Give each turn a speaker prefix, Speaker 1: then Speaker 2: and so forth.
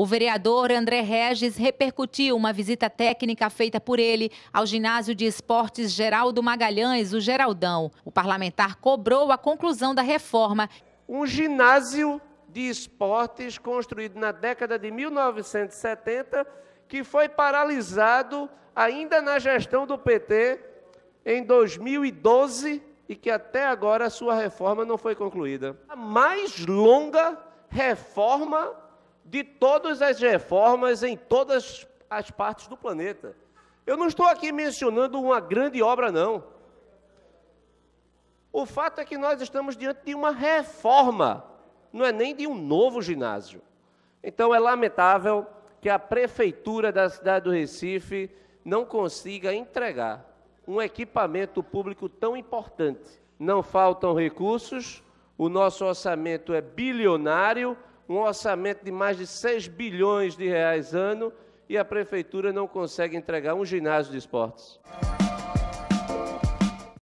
Speaker 1: O vereador André Regis repercutiu uma visita técnica feita por ele ao ginásio de esportes Geraldo Magalhães, o Geraldão. O parlamentar cobrou a conclusão da reforma. Um ginásio de
Speaker 2: esportes construído na década de 1970, que foi paralisado ainda na gestão do PT em 2012 e que até agora a sua reforma não foi concluída. A mais longa reforma de todas as reformas em todas as partes do planeta. Eu não estou aqui mencionando uma grande obra, não. O fato é que nós estamos diante de uma reforma, não é nem de um novo ginásio. Então é lamentável que a prefeitura da cidade do Recife não consiga entregar um equipamento público tão importante. Não faltam recursos, o nosso orçamento é bilionário um orçamento de mais de 6 bilhões de reais ano e a prefeitura não consegue entregar um ginásio de esportes.